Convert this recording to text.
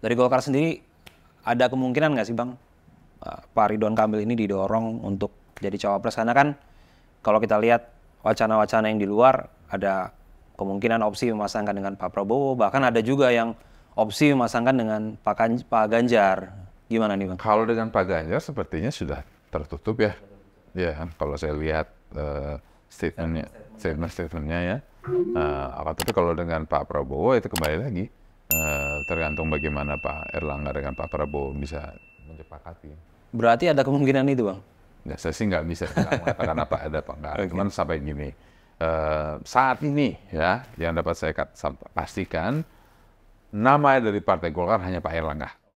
Dari Golkar sendiri ada kemungkinan nggak sih bang eh, Pak Ridwan Kamil ini didorong untuk jadi cawapres karena kan kalau kita lihat wacana-wacana yang di luar ada kemungkinan opsi memasangkan dengan Pak Prabowo bahkan ada juga yang opsi memasangkan dengan Pak, Kan Pak Ganjar gimana nih bang? Kalau dengan Pak Ganjar sepertinya sudah tertutup ya ya kalau saya lihat uh, statementnya statement statementnya ya uh, eh, apa tapi kalau dengan Pak Prabowo itu kembali lagi uh, tergantung bagaimana Pak Erlangga dengan Pak Prabowo bisa menyepakati. Berarti ada kemungkinan itu, Bang? Ya, saya sih nggak bisa mengatakan apa ada apa enggak. Okay. Cuman sampai gini, uh, saat ini ya yang dapat saya pastikan, nama dari Partai Golkar hanya Pak Erlangga.